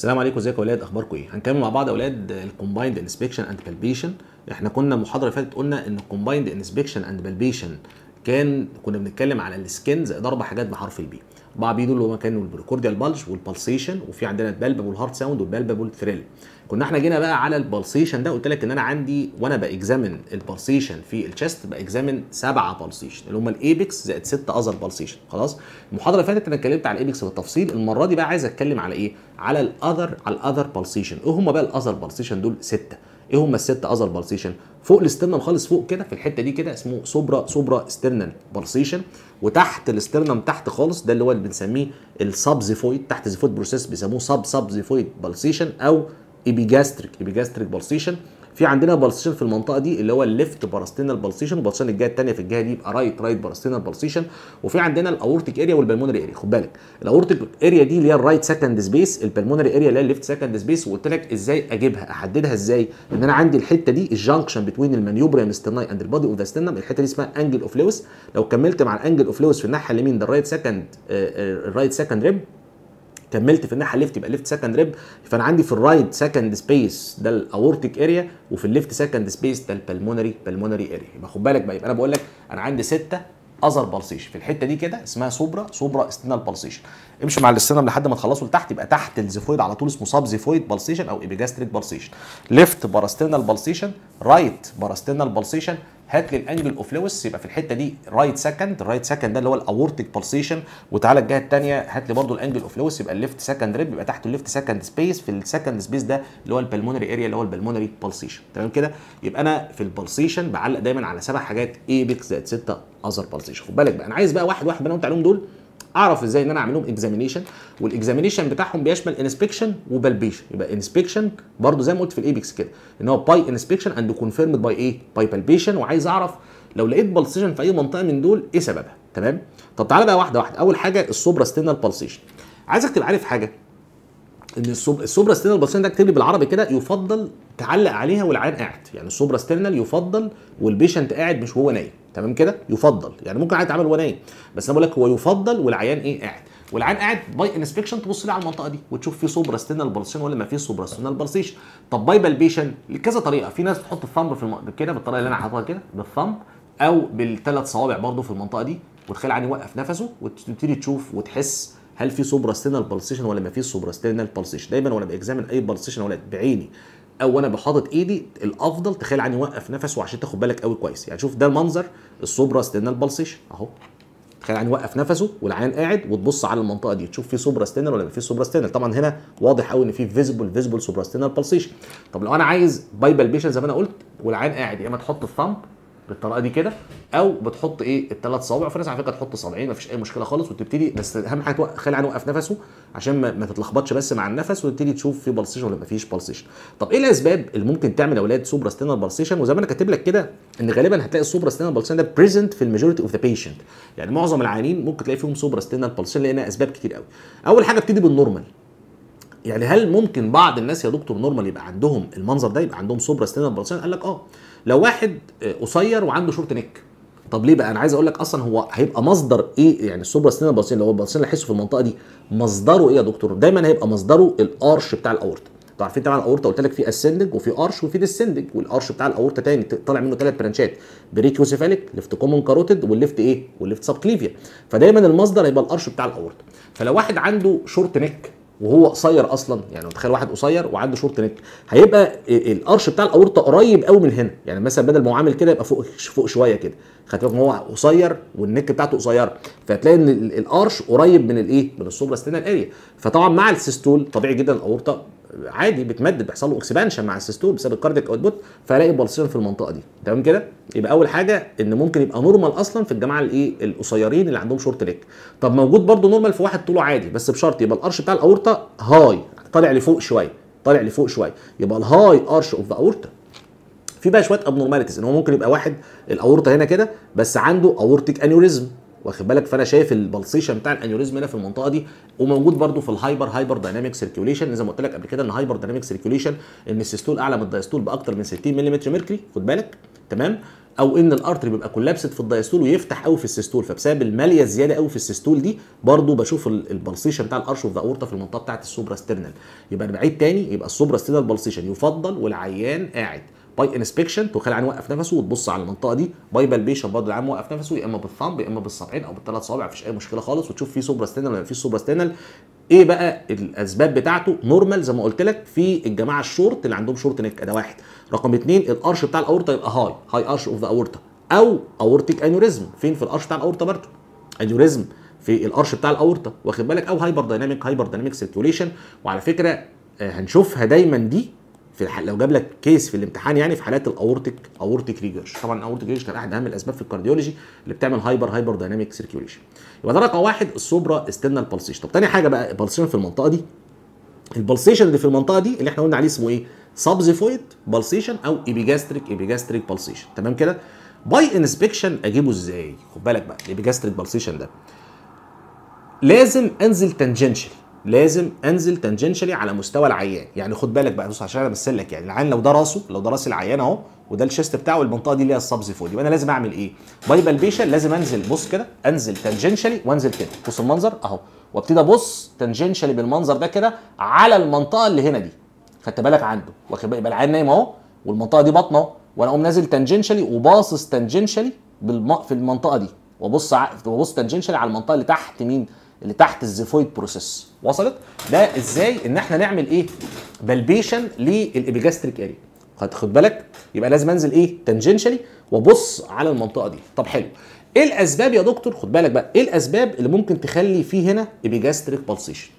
السلام عليكم ازيكم يا اولاد اخباركم ايه هنكمل مع بعض يا اولاد الكومبايند انسبكشن اند بالبيشن احنا كنا المحاضره اللي فاتت قلنا ان الكومبايند انسبكشن اند بالبيشن كان كنا بنتكلم على زائد اربع حاجات بحرف البي اربعه بي دول اللي هما كانوا البريكورديال بالج والبالسيشن وفي عندنا البالبابول هارت ساوند والبالبابول ثريل كنا احنا جينا بقى على البلسيشن ده قلت لك ان انا عندي وانا باكزامن البلسيشن في الشيست باكزامن سبعه بلسيشن اللي هم الايبكس زائد ست اذر بلسيشن خلاص المحاضره اللي فاتت انا اتكلمت على الايبكس بالتفصيل المره دي بقى عايز اتكلم على ايه على الاذر على الاذر بلسيشن ايه هم بقى الاذر بلسيشن دول سته ايه هم الست اذر بالسيشن فوق الاسترنم خالص فوق كده في الحته دي كده اسمه سوبرا سوبرا استرنال بالسيشن وتحت الاسترنم تحت خالص ده اللي هو اللي بنسميه السبزيفويد تحت زيفويد بروسيس بيسموه سب سبزيفويد بالسيشن او ايبيجاستريك ايبيجاستريك بالسيشن في عندنا بالسيشن في المنطقه دي اللي هو الليفت باراستينال بالسيشن وبالسيشن الجهه الثانيه في الجهه دي يبقى رايت رايت باراستينال بالسيشن وفي عندنا الاورتيك اريا والبلمونري اريا خد بالك الاورتيك اريا دي اللي هي الرايت سكند سبيس البلمونري اريا اللي هي الليفت سكند سبيس وقلت لك ازاي اجيبها احددها ازاي ان انا عندي الحته دي الجانكشن بتوين المانيوبريا ستناي اند البادي اوف ذا ستنم الحته دي اسمها انجل اوف لويس لو كملت مع الانجل اوف لويس في الناحيه اليمين ده الرايت سكند الرايت سكند ريب كملت في الناحيه الليفت يبقى ليفت سكند ريب فانا عندي في الرايت سكند سبيس ده الاورتيك اريا وفي الليفت سكند سبيس ده البلمونري بلمونري اريا يبقى خد بالك بقى يبقى انا بقول لك انا عندي سته اذر بالسيشن في الحته دي كده اسمها سوبرا سوبرا استنال بالسيشن امشي مع الاستنال لحد ما تخلصه لتحت يبقى تحت الزيفويد على طول اسمه ساب زيفويد بالسيشن او ايبيجاستريك بالسيشن ليفت باراستينال بالسيشن رايت باراستينال بالسيشن هات لي الانجل اوف لويس يبقى في الحته دي رايت سكند الرايت سكند ده اللي هو الاورتيك بالسيشن وتعالى الجهه الثانيه هات لي برده الانجل اوف لويس يبقى الليفت سكند ريب يبقى تحته الليفت سكند سبيس في السكند سبيس ده اللي هو البلمونري اريا اللي هو البلمونري بالسيشن تمام كده يبقى انا في البالسيشن بعلق دايما على سبع حاجات ايبكس زائد سته اذر بالسيشن خد بالك بقى انا عايز بقى واحد واحد بنقول عليهم دول اعرف ازاي ان انا اعمل لهم اكزامينيشن والاكزامينيشن بتاعهم بيشمل انسبكشن وبالبيشن يبقى انسبكشن برضو زي ما قلت في الايبكس كده ان هو باي انسبكشن اند كونفيرمد باي ايه؟ باي بالبيشن وعايز اعرف لو لقيت بالسيشن في اي منطقه من دول ايه سببها تمام؟ طب تعالى بقى واحده واحده اول حاجه السوبرا ستينال بالسيشن عايزك تبقى عارف حاجه ان السوبرا ستينال بالسيشن ده اكتب لي بالعربي كده يفضل تعلق عليها والعيان قاعد يعني السوبرا ستينال يفضل والبيشنت قاعد مش وهو نايم تمام كده يفضل يعني ممكن عادي اتعامل وانا نايم بس انا بقول لك هو يفضل والعيان ايه قاعد والعيان قاعد باي انسبكشن تبص لي على المنطقه دي وتشوف في سوبرا ستينال بارسيشن ولا ما فيش سوبرا ستينال بارسيشن طب باي بالبيشن لكذا طريقه في ناس بتحط الثمب في الم... كده بالطريقه اللي انا حاططها كده بالثمب او بالثلاث صوابع برضه في المنطقه دي وتخلي عيني يوقف نفسه وتبتدي تشوف وتحس هل في سوبرا ستينال بالسيشن ولا ما فيش سوبرا ستينال بالسيشن دايما وانا باكزامن اي بالسيشن ولا بعيني او وانا بحاطط ايدي الافضل تخيل عني وقف نفسه عشان تاخد بالك قوي كويس يعني شوف ده المنظر الصبرا استنى البلسيشن اهو تخيل عني وقف نفسه والعيان قاعد وتبص على المنطقه دي تشوف في سوبرا ستينر ولا ما سوبرا ستينر طبعا هنا واضح قوي ان في فيزبل فيزبل سوبرا ستينر بلسيشن طب لو انا عايز بايبل بيشن زي ما انا قلت والعيان قاعد يا اما تحط الثامب بالطريقه دي كده او بتحط ايه الثلاث صوابع في ناس على فكره تحط صابعين مفيش اي مشكله خالص وتبتدي بس اهم حاجه خلي عنه وقف نفسه عشان ما, ما تتلخبطش بس مع النفس وتبتدي تشوف في بلسيشن ولا مفيش بلسيشن طب ايه الاسباب اللي ممكن تعمل اولاد سوبرا ستينال بلسيشن وزي ما انا كاتب لك كده ان غالبا هتلاقي السوبرا ستينال بلسيشن ده بريزنت في الماجوريتي اوف ذا بيشنت يعني معظم العيانين ممكن تلاقي فيهم سوبرا ستينال بلسيشن لان اسباب كتير قوي اول حاجه ابتدي بالنورمال يعني هل ممكن بعض الناس يا دكتور نورمال يبقى عندهم المنظر ده يبقى عندهم سوبرا بلسيشن قال لك اه لو واحد قصير وعنده شورت نيك طب ليه بقى انا عايز اقول لك اصلا هو هيبقى مصدر ايه يعني السوبرا سنين البلسين لو البلسين اللي في المنطقه دي مصدره ايه يا دكتور دايما هيبقى مصدره الارش بتاع الاورطه انتوا عارفين طبعا الاورطه قلت لك في اسندنج وفي ارش وفي ديسندنج والارش بتاع الاورطه تاني طالع منه ثلاث برانشات بريكيوسيفاليك ليفت كومون كاروتيد والليفت ايه والليفت سب كليفيا فدايما المصدر هيبقى الارش بتاع الاورطه فلو واحد عنده شورت نيك وهو قصير اصلا يعني تخيل واحد قصير وعنده شورت نك هيبقى القرش بتاع الاورطه قريب قوي من هنا يعني مثلا بدل ما هو عامل كده يبقى فوق فوق شويه كده خدت بالك هو قصير والنك بتاعته قصيره فهتلاقي ان القرش قريب من الايه من السوبرا ستينال اريا فطبعا مع السيستول طبيعي جدا الاورطه عادي بتمدد بيحصل له اكسبانشن مع السيستول بسبب الكارديك اوتبوت فالاقي بالسيشن في المنطقه دي تمام كده يبقى اول حاجه ان ممكن يبقى نورمال اصلا في الجماعه الايه القصيرين اللي عندهم شورت ليك طب موجود برده نورمال في واحد طوله عادي بس بشرط يبقى القرش بتاع الاورطه هاي طالع لفوق شويه طالع لفوق شويه يبقى الهاي ارش اوف ذا اورطه في بقى شويه ابنورماليتيز ان هو ممكن يبقى واحد الاورطه هنا كده بس عنده اورتيك انيوريزم واخد بالك فانا شايف البلسيشن بتاع الانيوريزم هنا في المنطقه دي وموجود برده في الهايبر هايبر دايناميك سيركيوليشن زي ما قلت لك قبل كده ان هايبر دايناميك سيركيوليشن ان السيستول اعلى من الدايستول باكتر من 60 ملم مركري خد بالك تمام او ان الارتري بيبقى كولابسد في الدايستول ويفتح قوي في السيستول فبسبب الماليه الزياده قوي في السيستول دي برده بشوف البلسيشن بتاع الارش اوف ذا اورتا في المنطقه بتاعت السوبرا سترنال يبقى بعيد تاني يبقى السوبرا سترنال بلسيشن يفضل والعيان قاعد باي انسبكشن تخيل عين وقف نفسه وتبص على المنطقه دي باي بالبيشن برضه العين وقف نفسه يا اما بالثمب يا اما بالصابعين او بالثلاث صوابع مفيش اي مشكله خالص وتشوف في سوبرا ستينال ولا مفيش سوبرا ستينال ايه بقى الاسباب بتاعته نورمال زي ما قلت لك في الجماعه الشورت اللي عندهم شورت نك ده واحد رقم اثنين الارش بتاع الاورطه يبقى هاي هاي ارش اوف ذا اورطه او اورتيك انوريزم فين في الارش بتاع الاورطه برضه انوريزم في الارش بتاع الاورطه واخد بالك او هايبر دايناميك هايبر دايناميك سيركيوليشن وعلى فكره آه، هنشوفها دايما دي في الح... لو جاب لك كيس في الامتحان يعني في حالات الاورتيك اورتيك ريجرش طبعا الاورتيك ريجرش كان احد اهم الاسباب في الكارديولوجي اللي بتعمل هايبر هايبر دايناميك سيركيوليشن يبقى ده رقم واحد السوبرا استنال بالسيشن طب تاني حاجه بقى البالسيشن في المنطقه دي البالسيشن اللي في المنطقه دي اللي احنا قلنا عليه اسمه ايه سبزيفويد بالسيشن او ايبيجاستريك ايبيجاستريك بالسيشن تمام كده باي انسبكشن اجيبه ازاي خد بالك بقى الايبيجاستريك بالسيشن ده لازم انزل تانجنشال لازم انزل تانجنشالي على مستوى العيان يعني خد بالك بقى بص عشان انا بسلك يعني العيان لو ده راسه لو ده راس العيان اهو وده الشيست بتاعه والمنطقه دي اللي هي السبز فوق يبقى انا لازم اعمل ايه باي بالبيشن لازم انزل بص كده انزل تانجنشالي وانزل كده بص المنظر اهو وابتدي ابص تانجنشالي بالمنظر ده كده على المنطقه اللي هنا دي خدت بالك عنده واخد بالك يبقى العيان نايم اهو والمنطقه دي بطنه اهو وانا اقوم نازل تانجنشالي وباصص تانجنشالي بالم... في المنطقه دي وابص ع... وابص تانجنشالي على المنطقه اللي تحت مين اللي تحت الزيفويد بروسيس وصلت ده ازاي ان احنا نعمل ايه بالبيشن للابيجاستريك اريا خد خد بالك يبقى لازم انزل ايه تنجنشالي وابص على المنطقه دي طب حلو ايه الاسباب يا دكتور خد بالك بقى ايه الاسباب اللي ممكن تخلي فيه هنا ابيجاستريك بالسيشن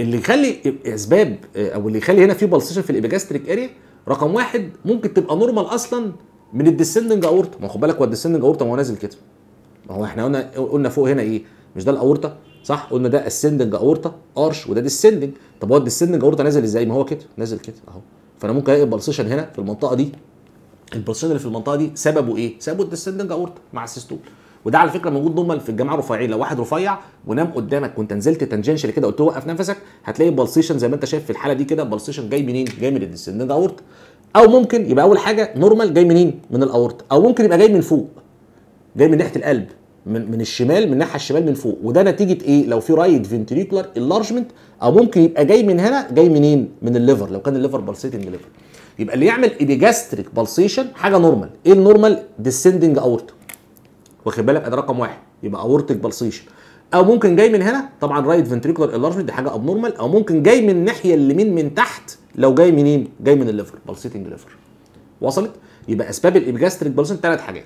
اللي يخلي اسباب او اللي يخلي هنا فيه بالسيشن في الابيجاستريك اريا رقم واحد ممكن تبقى نورمال اصلا من الديسندنج اورتا ما خد بالك هو الديسندنج اورتا ما هو نازل كده ما هو احنا قلنا قلنا فوق هنا ايه مش ده الاورتا صح قلنا ده اسندنج اورتا ارش وده ديسندنج طب هو الديسندنج اورتا نازل ازاي ما هو كده نازل كده اهو فانا ممكن الاقي البلسيشن هنا في المنطقه دي البلسيشن اللي في المنطقه دي سببه ايه سببه الديسندنج اورتا مع السيستول وده على فكره موجود ضمن في الجماعه الرفيعين لو واحد رفيع ونام قدامك وانت نزلت تنجنشال كده قلت له وقف نفسك هتلاقي البلسيشن زي ما انت شايف في الحاله دي كده البلسيشن جاي منين جاي من الديسندنج اورتا او ممكن يبقى اول حاجه نورمال جاي منين من الاورتا او ممكن يبقى جاي من فوق جاي من ناحيه القلب من من الشمال من الناحيه الشمال من فوق وده نتيجه ايه لو في رايت فنتريكولار انلارجمنت او ممكن يبقى جاي من هنا جاي منين من الليفر لو كان الليفر بالسيتنج ليفر يبقى اللي يعمل ايبيجاستريك بالسيشن حاجه نورمال ايه النورمال ديسندنج اورتا واخد بالك ادي رقم واحد يبقى اورتيك بالسيشن او ممكن جاي من هنا طبعا رايت فنتريكولار انلارجمنت دي حاجه ابنورمال او ممكن جاي من الناحيه من من تحت لو جاي منين جاي من الليفر بالسيتنج ليفر وصلت يبقى اسباب الايبيجاستريك بالسيشن ثلاث حاجات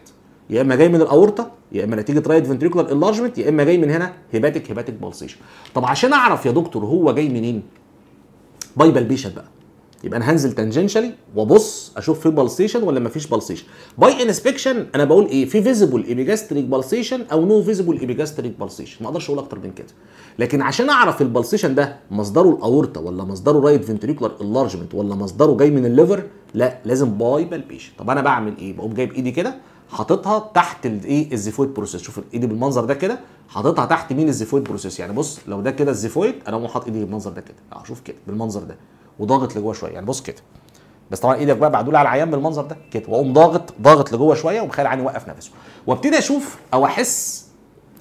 يا اما جاي من الاورطه يا اما نتيجه رايت فنتريكولار انلارجمنت يا اما جاي من هنا هيباتيك هيباتيك بالسيشن طب عشان اعرف يا دكتور هو جاي منين باي بالبيشن بقى يبقى انا هنزل تانجنشالي وابص اشوف في بالسيشن ولا مفيش بالسيشن باي انسبكشن انا بقول ايه في فيزيبل ايبيجاستريك بالسيشن او نو فيزيبل ايبيجاستريك بالسيشن ما اقدرش اقول اكتر من كده لكن عشان اعرف البالسيشن ده مصدره الاورطه ولا مصدره رايت فنتريكولار انلارجمنت ولا مصدره جاي من الليفر لا لازم باي بالبيشن طب انا بعمل ايه بقوم جايب ايدي كده حاططها تحت الايه الزيفويد بروسيس شوف ايدي بالمنظر ده كده حاططها تحت مين الزيفويد بروسيس يعني بص لو ده كده الزيفويد انا اقوم حاطط ايدي بالمنظر ده كده أه، شوف كده بالمنظر ده وضاغط لجوه شويه يعني بص كده بس طبعا ايدك بقى بعدول على العيان بالمنظر ده كده واقوم ضاغط ضاغط لجوه شويه ومخلي عيني يوقف نفسه وابتدي اشوف او احس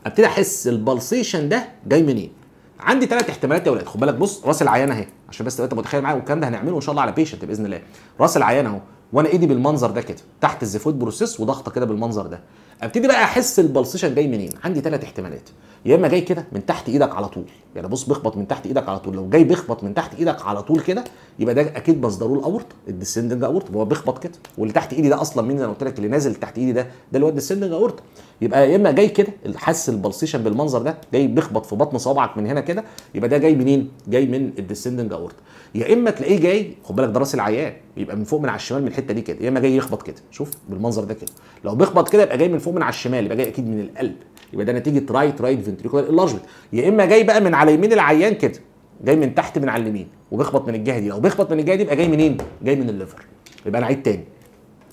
ابتدي احس البلسيشن ده جاي منين عندي ثلاث احتمالات يا ولاد خد بالك بص راس العيان اهي عشان بس تبقى انت متخيل معايا والكلام ده هنعمله ان شاء الله على بيشنت باذن الله راس العيان اهو وانا ايدي بالمنظر ده كده تحت الزفوت بروسيس وضغطه كده بالمنظر ده ابتدي بقى احس البلسيشن جاي منين عندي ثلاث احتمالات يا اما جاي كده من تحت ايدك على طول يعني بص بيخبط من تحت ايدك على طول لو جاي بيخبط من تحت ايدك على طول كده يبقى ده اكيد مصدره الاورت الديسندنج اورت هو بيخبط كده واللي تحت ايدي ده اصلا مين انا قلت لك اللي نازل تحت ايدي ده ده اللي هو الديسندنج اورت يبقى يا اما جاي كده حاسس البلسيشن بالمنظر ده جاي بيخبط في بطن صوابعك من هنا كده يبقى ده جاي منين جاي من الديسندنج اورت يا اما تلاقيه جاي خد بالك ده راس العيان يبقى من فوق من على الشمال من الحته دي كده يا اما جاي يخبط كده شوف بالمنظر ده كده لو بيخبط كده يبقى جاي من فوق من على الشمال يبقى جاي اكيد من القلب يبقى ده نتيجه رايت رايت فنتريكولار انلارجمنت يا اما جاي بقى من على يمين العيان كده جاي من تحت من على اليمين وبيخبط من الجهه دي لو بيخبط من الجهه دي يبقى جاي منين؟ جاي من الليفر يبقى انا عيد تاني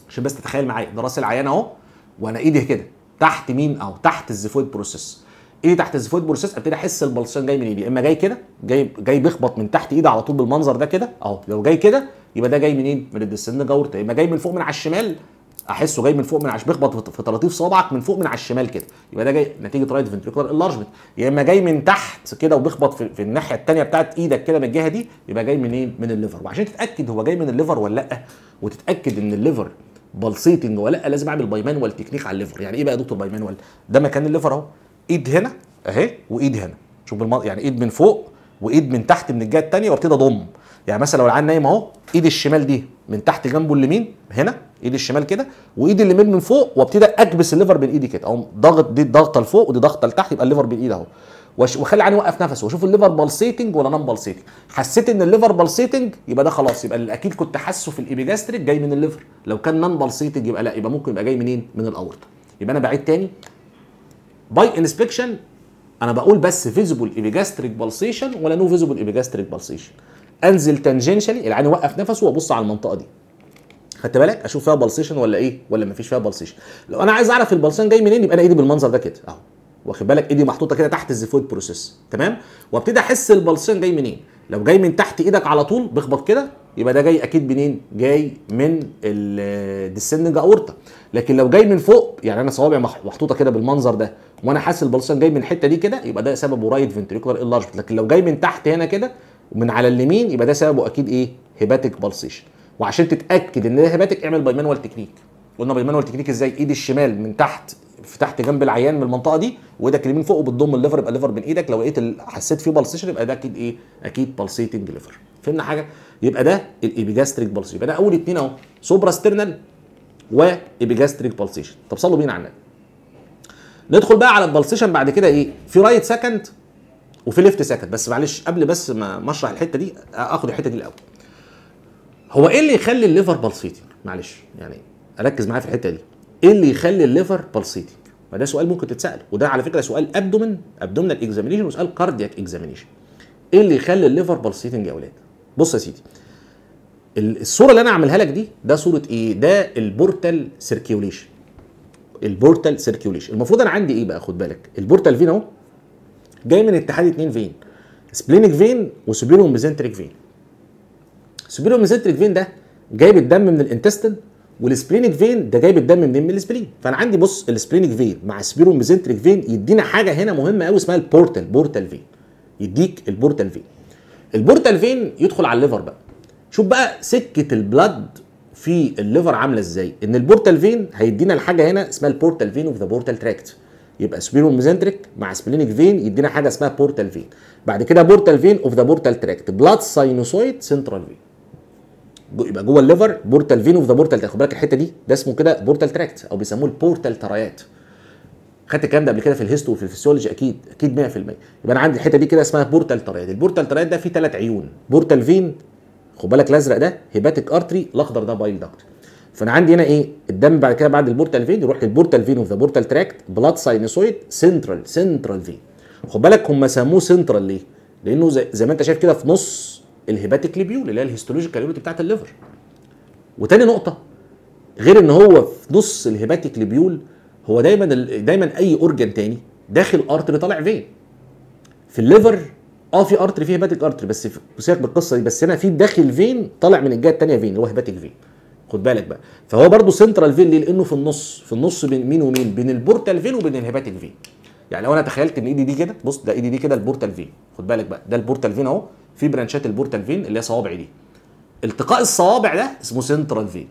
عشان بس تتخيل معايا ده راس العيان اهو وانا ايدي كده تحت مين اهو تحت الزفويد بروسيس ايدي تحت الزفوت بروسيس ابتدي احس البلصان جاي من ايدي اما جاي كده جاي جاي بيخبط من تحت ايدي على طول بالمنظر ده كده اهو لو جاي كده يبقى ده جاي منين؟ من الدسن يا اما جاي من فوق من على الشمال احسه جاي من فوق من عش بيخبط في طراطيف صابعك من فوق من على الشمال كده يبقى ده جاي نتيجه رايت فنتريكولار انلارجمنت يا اما جاي من تحت كده وبيخبط في, في الناحيه الثانيه بتاعت ايدك كده من الجهه دي يبقى جاي من إيه؟ من الليفر وعشان تتاكد هو جاي من الليفر ولا لا وتتاكد ان الليفر بلسيتنج ولا لا لازم اعمل مانوال تكنيك على الليفر يعني ايه بقى يا دكتور مانوال ده مكان الليفر اهو ايد هنا اهي وايد هنا شوف بالمنظر يعني ايد من فوق وايد من تحت من الجهه الثانيه وابتدي اضم يعني مثلا لو العيان نايم اهو ايد الشمال دي من تحت جنبه اليمين هنا ايد الشمال كده وايد اليمين من فوق وابتدي اكبس الليفر بين ايدي كده اقوم ضاغط دي ضغطه لفوق ودي ضغطه لتحت يبقى الليفر بالايد اهو واخلي العيان يوقف نفسه واشوف الليفر بالسيتنج ولا نون بالسيتنج حسيت ان الليفر بالسيتنج يبقى ده خلاص يبقى اللي اكيد كنت حاسه في الايبيجاستريك جاي من الليفر لو كان نون بالسيتنج يبقى لا يبقى ممكن يبقى جاي منين من الاورطه يبقى انا بعيد تاني باي انسبكشن انا بقول بس فيزيبل ايبيجاستريك بالسيشن ولا نو فيزيبل ايبيجاستريك بالسيشن انزل تانجنشالي العين يوقف نفسه وابص على المنطقه دي خدت بالك اشوف فيها بالسيشن ولا ايه ولا مفيش فيها بالسيشن لو انا عايز اعرف البالسيشن جاي منين يبقى انا ايدي بالمنظر ده كده اهو واخد بالك ايدي محطوطه كده تحت الزيفويد بروسيس تمام وابتدي احس البالسيشن جاي منين لو جاي من تحت ايدك على طول بخبط كده يبقى ده جاي اكيد منين جاي من الديسندنج اورتا لكن لو جاي من فوق يعني انا صوابعي محطوطه كده بالمنظر ده وانا حاسس البلسان جاي من الحته دي كده يبقى ده سببه رايت فنتريكولار انلارجمنت لكن لو جاي من تحت هنا كده ومن على اليمين يبقى ده سببه اكيد ايه هيباتيك بالسيشن وعشان تتاكد ان ده هيباتيك اعمل باي مانوال تكنيك قلنا باي مانوال تكنيك ازاي ايد الشمال من تحت في تحت جنب العيان من المنطقه دي وايدك اليمين فوق وبتضم الليفر يبقى الليفر بين ايدك لو لقيت حسيت فيه بالسيشن يبقى ده اكيد ايه اكيد بالسيتنج ليفر فهمنا حاجه يبقى ده الابيجاستريك بالسيشن يبقى ده اول اثنين اهو سوبرا وابيجاستريك بالسيشن طب صلوا بينا على النبي ندخل بقى على البلسيشن بعد كده ايه في رايت سكند وفي ليفت سكند بس معلش قبل بس ما اشرح الحته دي اخد الحته دي الاول هو ايه اللي يخلي الليفر بلسيتنج معلش يعني ركز معايا في الحته دي ايه اللي يخلي الليفر ما ده سؤال ممكن تتسال وده على فكره سؤال ابدومن ابدومن اكزامينيشن وسؤال كاردياك اكزامينيشن ايه اللي يخلي الليفر بلسيتنج يا اولاد بص يا سيدي الصوره اللي انا عاملها لك دي ده صوره ايه ده البورتال سيركيوليشن البورتال سيركيوليشن المفروض انا عندي ايه بقى خد بالك البورتال فين اهو جاي من اتحاد اتنين فين سبلينك فين وسوبيريور ميزنتريك فين سوبيريور ميزنتريك فين ده جايب الدم من الانتستين والسبلينك فين ده جايب الدم منين من السبلين فانا عندي بص السبلينك فين مع السبيرو ميزنتريك فين يدينا حاجه هنا مهمه قوي اسمها البورتال بورتال فين يديك البورتال فين البورتال فين يدخل على الليفر بقى شوف بقى سكه البلاد في الليفر عامله ازاي ان البورتال فين هيدينا الحاجه هنا اسمها البورتال فين اوف ذا بورتال تراكت يبقى سبيرو ميزنتريك مع سبلينيك فين يدينا حاجه اسمها بورتال فين بعد كده بورتال فين اوف ذا بورتال تراكت بلاد ساينوسويد سنترال فين يبقى جوه الليفر بورتال فين اوف ذا بورتال تراكت خد بالك الحته دي ده اسمه كده بورتال تراكت او بيسموه البورتال ترايات خدت الكلام ده قبل كده في الهيستو وفي الفسيولوجي اكيد اكيد 100% يبقى انا عندي الحته دي كده اسمها بورتال ترايات البورتال ترايات ده فيه ثلاث عيون بورتال فين خد بالك الازرق ده هيباتيك ارتري الاخضر ده بايل داكت فانا عندي هنا ايه الدم بعد كده بعد البورتال فين يروح للبورتال فين اوف ذا بورتال تراكت بلاد ساينوسويد سنترال سنترال فين خد بالك هم سموه سنترال ليه؟ لانه زي, زي ما انت شايف كده في نص الهيباتيك ليبيول اللي هي الهيستولوجيكال يونت بتاعت الليفر وتاني نقطه غير ان هو في نص الهيباتيك ليبيول هو دايما دايما اي اورجن تاني داخل ارتري طالع فين في الليفر اه في ارتري فيه هيباتيك ارتري بس سيبك بالقصه دي بس هنا في داخل فين طالع من الجهه الثانيه فين اللي هو هيباتيك فين خد بالك بقى فهو برضه سنترال فين ليه؟ لانه في النص في النص بين مين ومين؟ بين البورتال فين وبين الهيباتيك فين يعني لو انا تخيلت ان ايدي دي كده بص ده ايدي دي كده البورتال فين خد بالك بقى ده البورتال فين اهو في برانشات البورتال فين اللي هي صوابعي دي التقاء الصوابع ده اسمه سنترال فين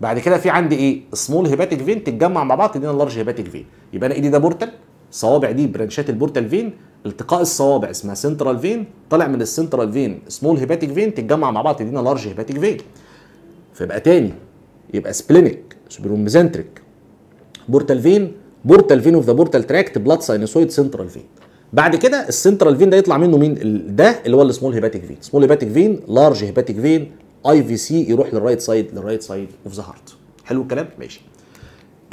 بعد كده في عندي ايه سمول هيباتيك فين تتجمع مع بعض تدينا لارج هيباتيك فين يبقى انا ايدي ده بورتال صوابع دي برانشات البورتال فين التقاء الصوابع اسمها سنترال فين طالع من السنترال فين سمول هيباتيك فين تتجمع مع بعض تدينا لارج هيباتيك فين فيبقى تاني يبقى سبلينيك سبيروميزنتريك بورتال فين بورتال فين اوف ذا بورتال تراكت بلاد ساينوسويد سنترال فين بعد كده السنترال فين ده يطلع منه مين ده اللي هو السمول هيباتيك فين سمول هيباتيك فين لارج هيباتيك فين اي في سي يروح للرايت سايد للرايت سايد اوف ذا هارت حلو الكلام ماشي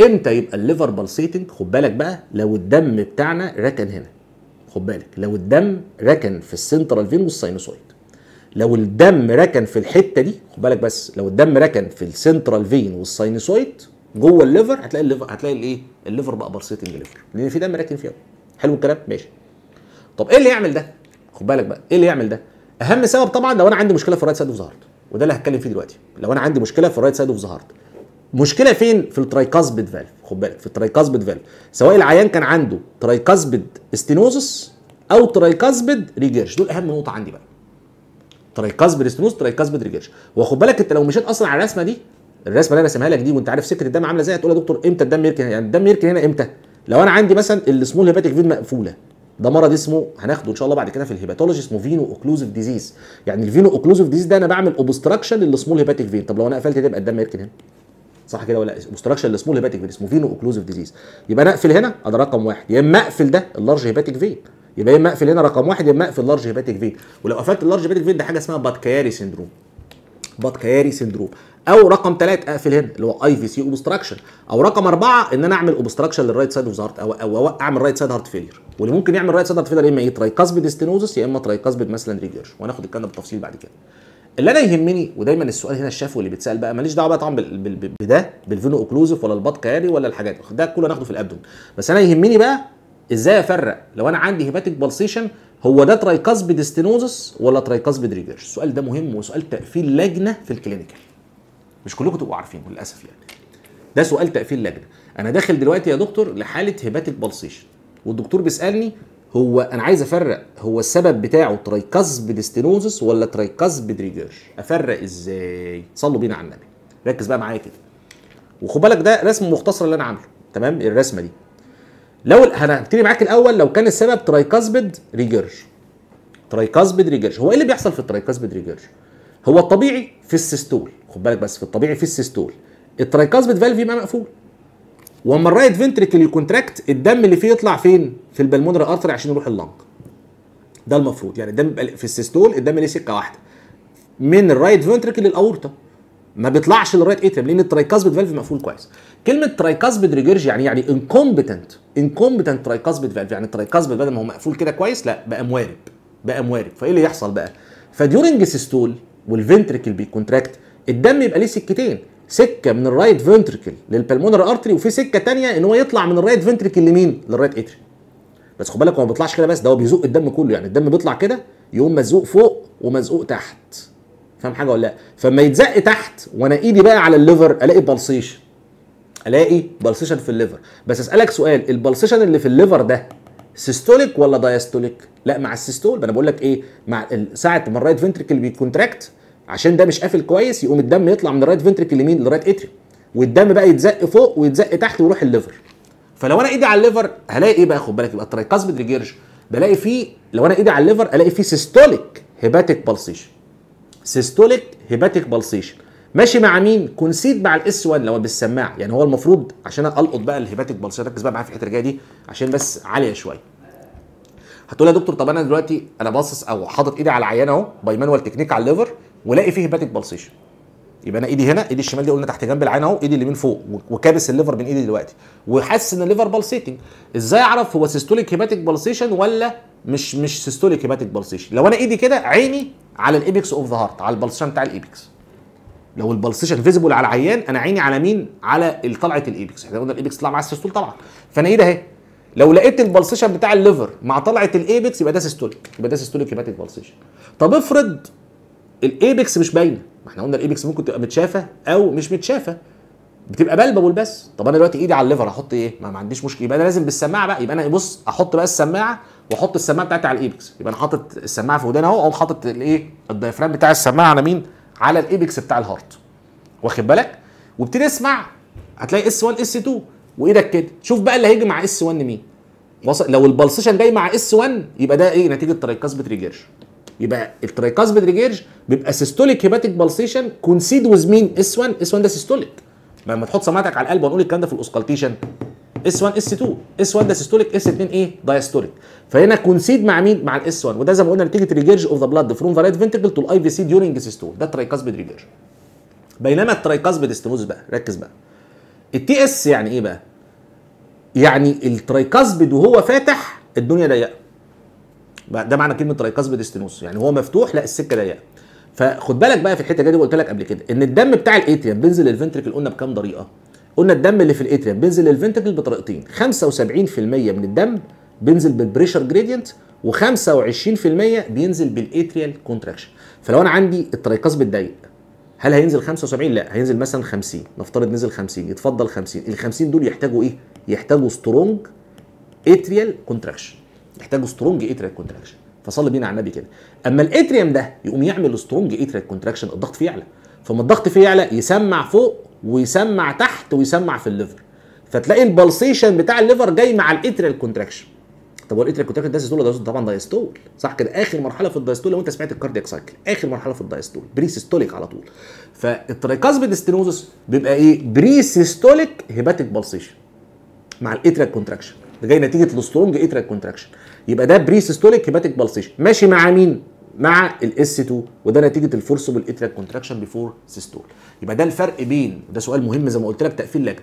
امتى يبقى الليفر بالسيتنج خد بالك بقى لو الدم بتاعنا ركن هنا خد بالك لو الدم ركن في السنترال فين والساينوسويد لو الدم ركن في الحته دي خد بالك بس لو الدم ركن في السنترال فين والساينوسويد جوه الليفر هتلاقي الليفر هتلاقي الايه الليفر بقى بارسيتنج ليفر لان في دم راكن فيها حلو الكلام ماشي طب ايه اللي يعمل ده خد بالك بقى ايه اللي يعمل ده اهم سبب طبعا لو انا عندي مشكله في الرايت سايد اوف ظهرت وده اللي هتكلم فيه دلوقتي لو انا عندي مشكله في الرايت سايد اوف ظهرت مشكله فين في الترايكاسبيد فالف خد بالك في الترايكاسبيد فالف سواء العيان كان عنده ترايكاسبيد استينوزس او ترايكاسبيد ريجيرش دول اهم نقطه عندي بقى ترايكاسبيد استينوز ترايكاسبيد ريجيرش واخد بالك انت لو مشيت اصلا على الرسمه دي الرسمه اللي انا رسمها لك دي وانت عارف سكه الدم عامله ازاي هتقول يا دكتور امتى الدم يركن يعني الدم يركن هنا امتى لو انا عندي مثلا السمول هيباتيك فيد مقفوله ده مرض اسمه هناخده ان شاء الله بعد كده في الهيباتولوجي اسمه فينو اوكلوزيف ديزيز يعني الفينو اوكلوزيف ديزيز ده انا بعمل اوبستراكشن للسمول هيباتيك فين طب لو انا قفلت يبقى الدم يركن هنا صح كده ولا اوبستراكشن لسمول هيباتيك فين اسمه فينو اوكلوزيف ديزيز يبقى انا اقفل هنا ادي رقم واحد يا اما اقفل ده اللارج هيباتيك فين يبقى يا اما اقفل هنا رقم واحد يا اما اقفل اللارج هيباتيك فين ولو قفلت اللارج هيباتيك فين ده حاجه اسمها باتكياري سندروم باتكياري سندروم او رقم ثلاثة اقفل هنا اللي هو اي في سي اوبستراكشن او رقم اربعه ان انا اعمل اوبستراكشن للرايت سايد اوف هارت او او اعمل رايت سايد هارت فيلير واللي ممكن يعمل رايت سايد هارت فيلير يا اما ايه ترايكاسبيد ستينوزس يا اما ترايكاسبيد مثلا ريجيرش وهناخد الكلام ده بالتفصيل بعد كده اللي انا يهمني ودايما السؤال هنا الشافي واللي بيتسال بقى ماليش دعوه بقى طبعا بده بالفينو اوكلوزيف ولا البطق يعني ولا الحاجات ده كله ناخده في الابدون بس انا يهمني بقى ازاي افرق لو انا عندي هيباتيك بالسيشن هو ده ترايكاسبيد ستينوزس ولا ترايكاسبيد ريجيرش السؤال ده مهم وسؤال تقفيل لجنه في الكلينيكال مش كلكم تبقوا عارفينه للاسف يعني ده سؤال تقفيل لجنه انا داخل دلوقتي يا دكتور لحاله هيباتيك بالسيشن والدكتور بيسالني هو انا عايز افرق هو السبب بتاعه ترايكاسبيد ستينوزس ولا ترايكاسبيد ريجيرش افرق ازاي صلوا بينا على النبي ركز بقى معايا كده وخد بالك ده رسم مختصر اللي انا عامله تمام الرسمه دي لو انا هبتدي معاك الاول لو كان السبب ترايكاسبيد ريجيرش ترايكاسبيد ريجيرش هو ايه اللي بيحصل في الترايكاسبيد ريجيرش هو الطبيعي في السيستول خد بالك بس في الطبيعي في السيستول الترايكاسبيد فالف يبقى مقفول واما الرايت فنتريكل يكونتراكت الدم اللي فيه يطلع فين في البلمونر ارتري عشان يروح اللنج ده المفروض يعني الدم في السيستول الدم ليه سكه واحده من الرايت فنتريكل للاورطه ما بيطلعش للرايت اتريم لان الترايكاسبيد فالف مقفول كويس كلمه ترايكاسبيد ريجيرج يعني يعني انكومبتنت انكومبتنت ترايكاسبيد فالف يعني الترايكاسبيد بدل ما هو مقفول كده كويس لا بقى موارب بقى موارب فايه اللي يحصل بقى فديورنج سيستول والفنتريكل بيكونتراكت الدم يبقى ليه سكتين سكه من الرايت فنتركل للبلمونر ارتري وفي سكه ثانيه ان هو يطلع من الرايت فنتركل لمين؟ للرايت اتري. بس خد بالك هو ما بيطلعش كده بس ده هو بيزق الدم كله يعني الدم بيطلع كده يقوم مزقوق فوق ومزقوق تحت. فاهم حاجه ولا لا؟ فلما يتزق تحت وانا ايدي بقى على الليفر الاقي بلسيشن. الاقي بلسيشن في الليفر، بس اسالك سؤال البلسيشن اللي في الليفر ده سيستوليك ولا دايستوليك؟ لا مع السيستول انا بقول لك ايه؟ مع ساعه ما الرايت فنتركل بيكونتراكت عشان ده مش قافل كويس يقوم الدم يطلع من الرايت فنتريك اليمين للرايت اتريوم والدم بقى يتزق فوق ويتزق تحت ويروح الليفر فلو انا ايدي على الليفر هلاقي ايه بقى خد بالك يبقى الترايكاز ريجيرش بلاقي فيه لو انا ايدي على الليفر الاقي فيه سيستوليك هيباتيك بالسيشن سيستوليك هيباتيك بالسيشن ماشي مع مين؟ كونسيد مع الاس 1 لو بالسماعه يعني هو المفروض عشان القط بقى الهيباتيك بالسيشن ركز بقى معايا في الحته الجايه دي عشان بس عاليه شويه هتقول يا دكتور طب انا دلوقتي انا باصص او حاطط ايدي على العيان اهو باي مانوال تكنيك على الليفر ولاقي فيه هيباتيك بالسيشن يبقى انا ايدي هنا ايدي الشمال دي قلنا تحت جنب العين اهو ايدي اليمين فوق وكابس الليفر من ايدي دلوقتي وحاسس ان الليفر بالسيتنج ازاي اعرف هو سيستوليك هيباتيك بالسيشن ولا مش مش سيستوليك هيباتيك بالسيشن لو انا ايدي كده عيني على الايبكس اوف ذا هارت على البلسيشن بتاع الايبكس لو البلسيشن فيزيبل على العيان انا عيني على مين على طلعه الايبكس احنا قلنا الايبكس طلع مع السيستول طبعا فانا ايدي اهي لو لقيت البلسيشن بتاع الليفر مع طلعه الايبكس يبقى ده سيستوليك يبقى ده سيستوليك هيباتيك بالسيشن طب افرض الايبكس مش باينه ما احنا قلنا الايبكس ممكن تبقى متشافه او مش متشافه بتبقى بلببول بس طب انا دلوقتي ايدي على الليفر احط ايه ما, ما عنديش مشكله يبقى انا لازم بالسماعه بقى يبقى انا بص احط بقى السماعه واحط السماعه بتاعتي على الايبكس يبقى انا حاطط السماعه في ودان اهو اقوم حاطط الايه الدايفرام بتاع السماعه على مين على الايبكس بتاع الهارت واخد بالك وابتدي اسمع هتلاقي اس 1 اس 2 وايدك كده شوف بقى اللي هيجي مع اس 1 مين لو البلسيشن جاي مع اس 1 يبقى ده ايه نتيجه ترايكاسبيد ريجيرش يبقى الترايكاسبيد ريجيرش بيبقى سيستوليك هيباتيك بلسيشن كونسيد وذ مين اس 1 اس 1 ده سيستوليك لما تحط سماعتك على القلب ونقول الكلام ده في الاوسكالتيشن اس 1 اس 2 اس 1 ده سيستوليك اس 2 ايه دايستوليك فهنا كونسيد مع مين مع الاس 1 وده زي ما قلنا نتيجه ريجيرج اوف ذا بلاد فروم رايت فينتكل تو الاي في سي ديورنج سيستول ده الترايكاسبيد ريجيرج بينما الترايكاسبيد ستينوز بقى ركز بقى التي اس يعني ايه بقى؟ يعني الترايكاسبيد وهو فاتح الدنيا ضيقه ده معنى كلمه ترايكاسبيد استنوس يعني هو مفتوح لا السكه ضيقه فخد بالك بقى في الحته دي قلت لك قبل كده ان الدم بتاع الاتريم بينزل للفنتركل قلنا بكام طريقه قلنا الدم اللي في الاتريم بينزل للفنتركل بطريقتين 75% من الدم بينزل بالبريشر جريدينت و25% بينزل بالاتريال كونتراكشن فلو انا عندي الترايكاسبيد ضيق هل هينزل 75 لا هينزل مثلا 50 نفترض نزل 50 يتفضل 50 ال 50 دول يحتاجوا ايه يحتاجوا سترونج اتريال كونتراكشن يحتاجوا سترونج اتريال كونتراكشن فصلي بينا على النبي كده اما الاتريم ده يقوم يعمل سترونج اتريال كونتراكشن الضغط فيه يعلى فما الضغط فيه يعلى يسمع فوق ويسمع تحت ويسمع في الليفر فتلاقي البلسيشن بتاع الليفر جاي مع الاتريال كونتراكشن طب هو الاتريكوتاكل دايستول ده طبعا دايستول صح كده اخر مرحله في الدايستول لو انت سمعت الكاردياك سايكل اخر مرحله في الدايستول بريسيستوليك على طول فالتريكاسبيد ستينوزس بيبقى ايه بريسيستوليك هيباتيك بالسيشن مع الاتريك كونتراكشن ده جاي نتيجه السترونج اتريك كونتراكشن يبقى ده بريسيستوليك هيباتيك بالسيشن ماشي مع مين مع الاس 2 وده نتيجه الفورسبل اتريك كونتراكشن بيفور سيستول يبقى ده الفرق بين ده سؤال مهم زي ما قلت لك تقفيل لجنه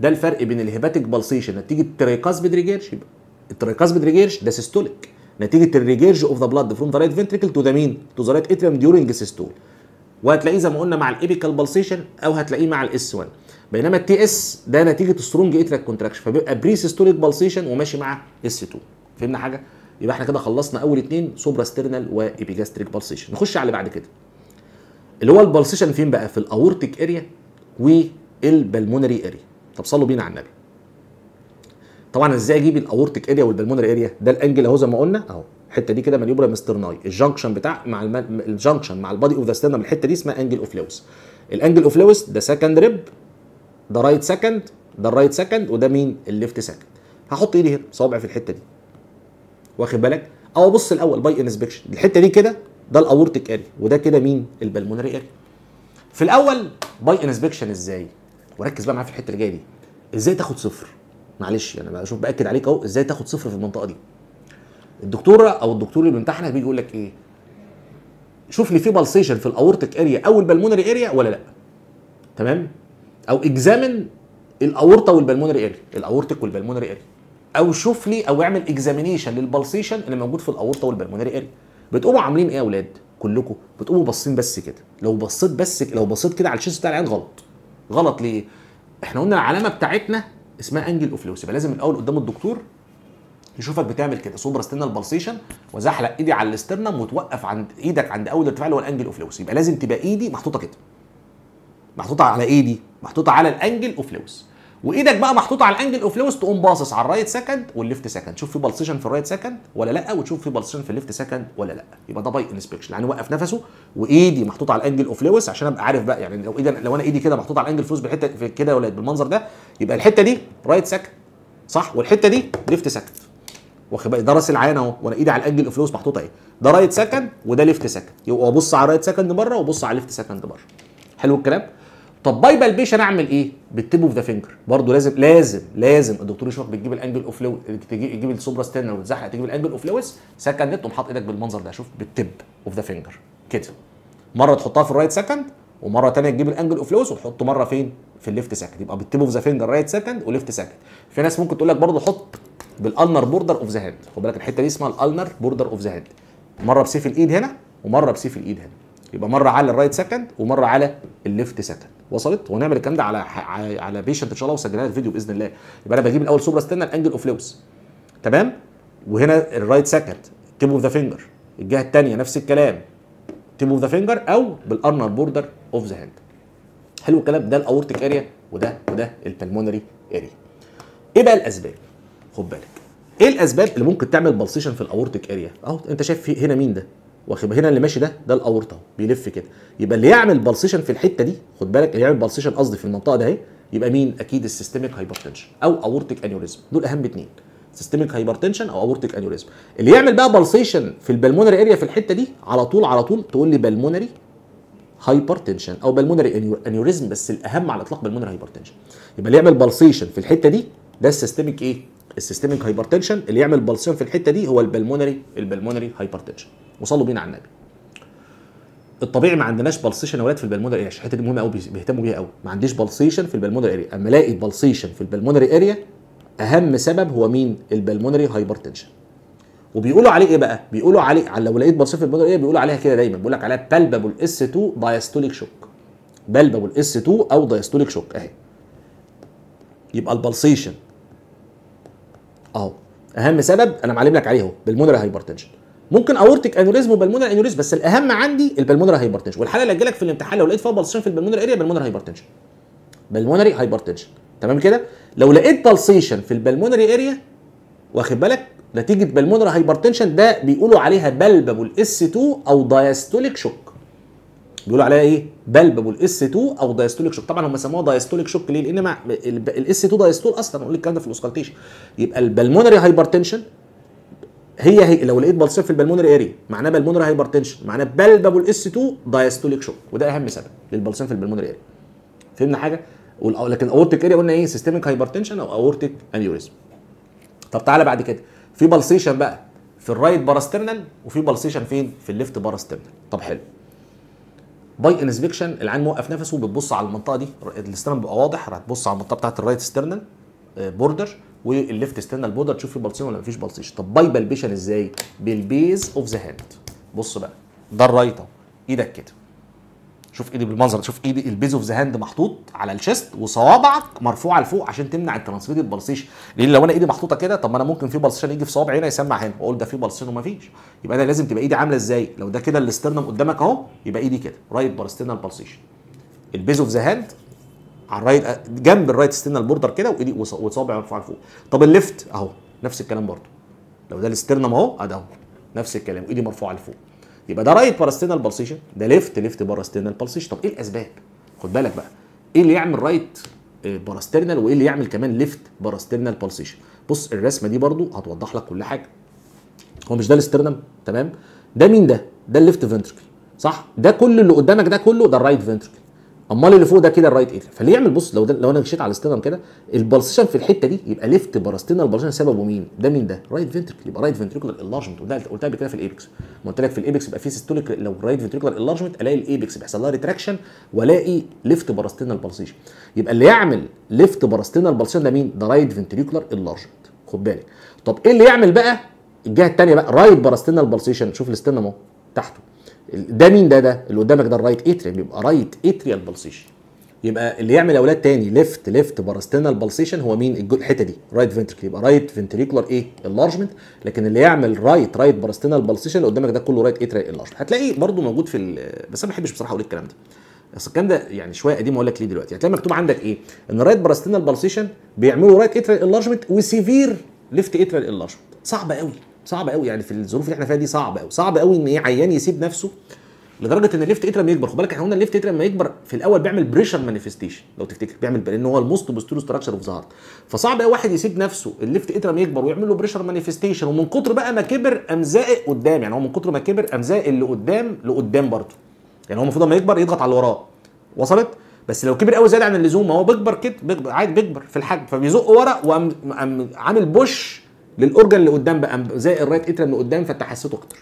ده الفرق بين الهيباتيك بالسيشن نتيجه تريكاسبيد ريجيرش يبقى التريكاز ريجيرش ده سيستوليك نتيجه الريجيرج اوف ذا بلاد فروم ذا رايت فنتريكل تو ذا مين تو ذا رايت اتريم ديورنج سيستول وهتلاقيه زي ما قلنا مع الابيكال بالسيشن او هتلاقيه مع الاس 1 بينما التي اس ده نتيجه السترونج اتريك كونتراكشن فبيبقى بري سيستوليك بالسيشن وماشي مع اس 2 فهمنا حاجه يبقى احنا كده خلصنا اول اثنين سوبرا ستيرنال وابيجاستريك بالسيشن نخش على اللي بعد كده اللي هو البالسيشن فين بقى في الاورتيك اريا والبلمونري اريا طب صلوا بينا على النبي طبعا ازاي اجيب الاورتيك اريا والبلمونري اريا ده الانجل اهو زي ما قلنا اهو الحته دي كده مليوبرا مسترناي الجنكشن بتاع مع الجنكشن مع البادي اوف ذا ستيرنم الحته دي اسمها انجل اوف لويس الانجل اوف لويس ده سكند ريب ده رايت سكند ده الرايت سكند وده مين الليفت سكند هحط ايدي هنا صوابعي في الحته دي واخد بالك او ابص الاول باي انسبكشن الحته دي كده ده الاورتيك اريا وده كده مين البلمونري اريا في الاول باي انسبكشن ازاي وركز بقى معايا في الحته اللي جايه دي ازاي تاخد صفر معلش يعني انا بشوف باكد عليك اهو ازاي تاخد صفر في المنطقه دي الدكتوره او الدكتور اللي بيمتحنك بيجي يقول لك ايه شوف لي في بالسيشن في الاورتك اريا او البلمونري اريا ولا لا تمام او اكزامن الاورطه والبلمونري اريا الاورتك والبلمونري اريا او شوف لي او اعمل اكزامينيشن للبالسيشن اللي موجود في الاورطه والبلمونري اريا بتقوموا عاملين ايه يا اولاد كلكم بتقوموا باصين بس كده لو بصيت بس لو بصيت كده على الشيست بتاع العيان غلط غلط ليه احنا قلنا العلامه بتاعتنا اسمها انجل اوف لوس يبقى لازم الاول قدام الدكتور يشوفك بتعمل كده سوبر ستيرنال بالسيشن وزحلق ايدي على الاسترنم وتوقف عند ايدك عند اول ارتفاع اللي هو الانجل اوف لوس يبقى لازم تبقى ايدي محطوطه كده محطوطه على ايدي محطوطه على الانجل اوف لوس وايدك بقى محطوطه على الانجل اوف لوس تقوم باصص على الرايت سكند والليفت سكند شوف في بالسيشن في الرايت سكند ولا لا وتشوف في بالسيشن في الليفت سكند ولا لا يبقى ده باي انسبكشن يعني وقف نفسه وايدي محطوطه على الانجل اوف لوس عشان ابقى عارف بقى يعني لو ايدي لو انا ايدي كده محطوطه على الانجل فلوس بحته كده ولا بالمنظر ده يبقى الحته دي رايت ساكت صح والحته دي ليفت ساكت واخد بالك ده راس العين اهو وانا ايدي على اوف الفلوس محطوطه اهي ده رايت سكند وده ليفت سكند يبقى ابص على رايت سكند بره وابص على ليفت سكند بره حلو الكلام طب باي بالبيشن اعمل ايه بالتيب اوف ذا فينجر برضه لازم لازم لازم الدكتور يشوفك بتجيب الانجل اوف لو تجيب السوبرا ستيرنر وتزحلق تجيب الانجل اوف لويس سكند تقوم حاطط ايدك بالمنظر ده شوف بالتيب اوف ذا فينجر كده مره تحطها في الرايت سكند ومره ثانيه تجيب الانجل اوف لوس وتحطه مره فين في الليفت سكند يبقى بالتيب اوف ذا فينجر رايت سكند وليفت سكند في ناس ممكن تقول لك برضه حط بالالنر بوردر اوف ذا هاند خد بالك الحته دي اسمها الالنر بوردر اوف ذا هاند مره بسيف الايد هنا ومره بسيف الايد هنا يبقى مره على الرايت سكند ومره على الليفت سكند وصلت ونعمل الكلام ده على على بيشنت ان شاء الله وسجلها الفيديو باذن الله يبقى انا بجيب الاول سوبر ستنر الانجل اوف لوس تمام وهنا الرايت سكند تيب اوف ذا فينجر الجهه الثانيه نفس الكلام تيب اوف ذا فينجر او بالارنر بوردر اوف ذا هاند حلو الكلام ده الاورتيك اريا وده وده البلمونري اريا ايه بقى الاسباب خد بالك ايه الاسباب اللي ممكن تعمل بلسيشن في الاورتيك اريا اهو انت شايف في هنا مين ده واخد هنا اللي ماشي ده ده الاورطه بيلف كده يبقى اللي يعمل بلسيشن في الحته دي خد بالك اللي يعمل بلسيشن قصدي في المنطقه ده اهي يبقى مين اكيد السيستميك هايبرتنشن او اورتيك انيوريزم دول اهم اتنين سيستميك هايبرتنشن او اورتيك انيوريزم اللي يعمل بقى بالسيشن في البلمونري اريا في الحته دي على طول على طول تقول لي بلمونري هايبرتنشن او بلمونري انيوريزم بس الاهم على الاطلاق بلمونري هايبرتنشن يبقى اللي يعمل بالسيشن في الحته دي ده السيستميك ايه السيستميك هايبرتنشن اللي يعمل بالسيشن في الحته دي هو البلمونري البلمونري هايبرتنشن وصلوا بينا على النبي الطبيعي ما عندناش بالسيشن يا ولاد في البلمونري اريا الحته دي مهمه قوي بيهتموا بيها قوي ما عنديش بالسيشن في البلمونري اريا اما الاقي بالسيشن في البلمونري اريا اهم سبب هو مين البلمونري هايبرتنشن وبيقولوا عليه ايه بقى بيقولوا عليه لو لقيت بصيف البلمونري إيه؟ بيقولوا عليها كده دايما بيقول لك عليها بالبابل اس 2 دايستوليك شوك بالبابل اس 2 او دايستوليك شوك اهي يبقى البلسيشن اهو اهم سبب انا معلم لك عليه اهو بالمونري هايبرتنشن ممكن اورتك انوريزم وبلمونر انوريزم بس الاهم عندي البالمونري هايبرتنشن والحاله اللي هتجيلك في الامتحان لو لقيت فيها بلسيشن في البالمونري اريا بالمونري هايبرتنشن بالمونري هايبرتنشن تمام كده لو لقيت بلسيشن في البلمونري اريا واخد بالك نتيجه بالمونري هايبرتنشن ده بيقولوا عليها بلبابول اس 2 او دايستوليك شوك بيقولوا عليها ايه بلبابول اس 2 او دايستوليك شوك طبعا هم سموها دايستوليك شوك ليه لان الاس 2 دايستول اصلا اقول الكلام ده في الاوسكالتيشن يبقى البلمونري هايبرتنشن هي هي لو لقيت بلسيف في البلمونري اريا معناه بلمونري هايبرتنشن معناه بلبابول اس 2 دايستوليك شوك وده اهم سبب للبلسيف في البلمونري اريا فهمنا حاجه لكن اورتيك اريا قلنا ايه سيستميك هايبرتنشن او اورتيك انيوريزم طب تعالى بعد كده في بلسيشن بقى في الرايت باراسترنال وفي بلسيشن فين في الليفت باراسترنال طب حلو باي انسبكشن العين موقف نفسه بتبص على المنطقه دي الاسترنال بيبقى واضح هتبص على المنطقه بتاعت الرايت سترنال بوردر والليفت سترنال بوردر تشوف في بلسيشن ولا مفيش بلسيشن طب باي بالبيشن ازاي بالبيز اوف ذا هاند بص بقى ده الرايت اهو ايدك كده شوف ايدي بالمنظر شوف ايدي البيز اوف ذا هاند محطوط على الشيست وصوابعك مرفوعه لفوق عشان تمنع الترانسميت البلصيش لان لو انا ايدي محطوطه كده طب ما انا ممكن في بلصيشن يجي في صوابعي هنا يسمع هنا واقول ده في بلصين وما فيش يبقى انا لازم تبقى ايدي عامله ازاي لو ده كده الاسترنم قدامك اهو يبقى ايدي كده رايت بالستينال بلصيشن البيز اوف ذا هاند على الرايت جنب الرايت ستنال بوردر كده وايدي وصابع مرفوعه لفوق طب الليفت اهو نفس الكلام برده لو ده الاسترنم اهو ادي اهو نفس الكلام ايدي مرفوعه لفوق يبقى ده رايت باراستينال بالسيشن ده ليفت ليفت باراستينال بالسيشن طب ايه الاسباب خد بالك بقى ايه اللي يعمل رايت آه، باراستيرنال وايه اللي يعمل كمان ليفت باراستيرنال بالسيشن بص الرسمه دي برضو هتوضح لك كل حاجه هو مش ده الاسترنم تمام ده مين ده ده الليفت فنتركل صح ده كل اللي قدامك ده كله ده الرايت فنتركل امال اللي فوق ده كده الرايت ايد فليه يعمل بص لو ده لو انا مشيت على الاستنم كده البلسيشن في الحته دي يبقى ليفت براستينال البلسيشن سببه مين ده مين ده رايت فنتركل يبقى رايت فنتريكولار انلارجمنت وده قلتها قبل كده في الايبكس ما قلت لك في الايبكس يبقى في سيستوليك لو رايت فنتريكولار انلارجمنت الاقي الايبكس بيحصل لها ريتراكشن والاقي ليفت براستينال البلسيشن يبقى اللي يعمل ليفت براستينال البلسيشن ده مين ده رايت فنتريكولار انلارجمنت خد بالك طب ايه اللي يعمل بقى الجهه الثانيه بقى رايت براستينال البلسيشن شوف الاستنم اهو تحته ده مين ده ده اللي قدامك ده الرايت اتريم بيبقى رايت اتريال بالسيشن يبقى اللي يعمل اولاد تاني ليفت ليفت باراستينال بالسيشن هو مين الحته دي رايت فنتريكل يبقى رايت فنتريكولار ايه اللارجمنت لكن اللي يعمل رايت رايت باراستينال بالسيشن اللي قدامك ده كله رايت اتريال اللارجمنت هتلاقيه برده موجود في بس انا ما بحبش بصراحه اقول الكلام ده بس الكلام ده يعني شويه قديم اقول لك ليه دلوقتي هتلاقي مكتوب عندك ايه ان رايت باراستينال بالسيشن بيعملوا رايت اتريال اللارجمنت وسيفير ليفت اتريال اللارجمنت صعبه قوي صعب قوي يعني في الظروف اللي احنا فيها دي صعب قوي صعب قوي ان ايه عيان يسيب نفسه لدرجه ان الليفت اترم يكبر خد بالك احنا قلنا الليفت اترم لما يكبر في الاول بيعمل بريشر مانيفستيشن لو تفتكر بيعمل لان هو الموست بوستيرو ستراكشر اوف ظهر فصعب قوي واحد يسيب نفسه الليفت اترم يكبر ويعمل له بريشر مانيفستيشن ومن كتر بقى ما كبر قام زائق قدام يعني هو من كتر ما كبر قام زائق اللي قدام لقدام برضه يعني هو المفروض لما يكبر يضغط على اللي وراه وصلت بس لو كبر قوي زياده عن اللزوم ما هو بيكبر كده بيكبر عادي بيكبر في الحجم فبيزق ورا وقام عامل بوش للاورجن اللي قدام بقى زائد الرايت اتريم اللي قدام فتحسته اكتر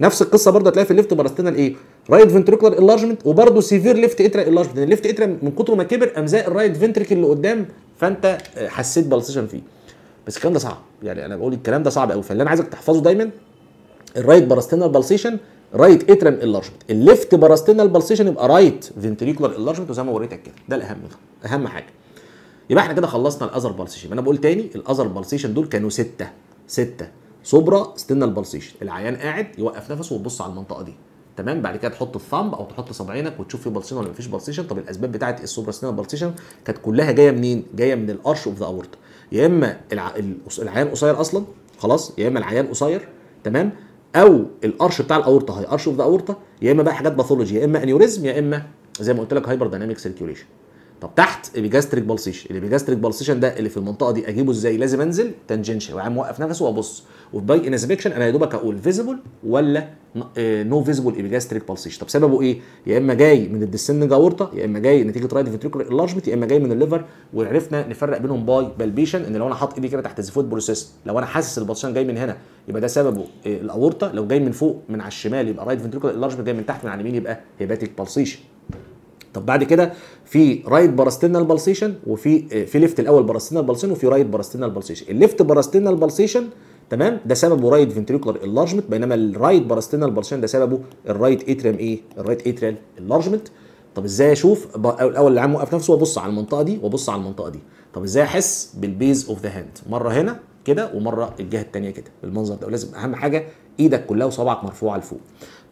نفس القصه برضه هتلاقي في الليفت براستينال ايه رايت فنتريكولار انلارجمنت وبرضه سيفير ليفت اترا انلارجمنت الليفت اترا من كتر ما كبر قام زائد الرايت فنتريكل اللي قدام فانت حسيت بالسيشن فيه بس الكلام ده صعب يعني انا بقول الكلام ده صعب قوي فاللي انا عايزك تحفظه دايما الرايت براستينال بالسيشن رايت اترم انلارجمنت الليفت براستينال بالسيشن يبقى رايت فنتريكولار انلارجمنت وزي ما وريتك كده ده الاهم اهم حاجه يبقى احنا كده خلصنا الاذر بالسيشن انا بقول تاني الاذر بالسيشن دول كانوا سته سته صبرا استنى البالسيشن العيان قاعد يوقف نفسه وتبص على المنطقه دي تمام بعد كده تحط الثامب او تحط صبعينك وتشوف في بالسيشن ولا مفيش بالسيشن طب الاسباب بتاعه السوبرا استنى بالسيشن كانت كلها جايه منين جايه من الارش اوف ذا اورتا يا اما الع... العيان قصير اصلا خلاص يا اما العيان قصير تمام او الارش بتاع الاورطه هي ارش اوف ذا اورطه يا اما بقى حاجات باثولوجي يا اما انيوريزم يا اما زي ما قلت لك هايبر دايناميك سيركيوليشن طب تحت ابيجاستريك بالسيشن الابيجاستريك بالسيشن ده اللي في المنطقه دي اجيبه ازاي لازم انزل تانجنشال وعم اوقف نفسه وابص وفي باي انسبكشن انا يا دوبك اقول فيزيبل ولا نو فيزيبل ابيجاستريك آه، بالسيشن طب سببه ايه يا اما جاي من الديسيندنج اورتا يا اما جاي نتيجه رايت فيتريكولار انلارجمنت يا اما جاي من الليفر وعرفنا نفرق بينهم باي بالبيشن ان لو انا حاطط ايدي كده تحت الزفوت بروسيس لو انا حاسس البلسيشن جاي من هنا يبقى ده سببه آه، الاورطه لو جاي من فوق من على الشمال يبقى رايد فينتريكولار انلارجمنت جاي من تحت من على اليمين يبقى هيباتيك بالسيشن طب بعد كده في رايت باراستينال بالسيشن وفي آه، في ليفت الاول باراستينال بالسيشن وفي رايت باراستينال بالسيشن الليفت باراستينال بالسيشن تمام ده سببه رايت فنتريكولار انلارجمنت بينما الرايت باراستينال بالسيشن ده سببه الرايت اتريم ايه الرايت اتريال انلارجمنت طب ازاي اشوف الاول اللي عم وقف نفسه وابص على المنطقه دي وابص على المنطقه دي طب ازاي احس بالبيز اوف ذا هاند مره هنا كده ومره الجهه الثانيه كده بالمنظر ده ولازم اهم حاجه ايدك كلها وصابعك مرفوعه لفوق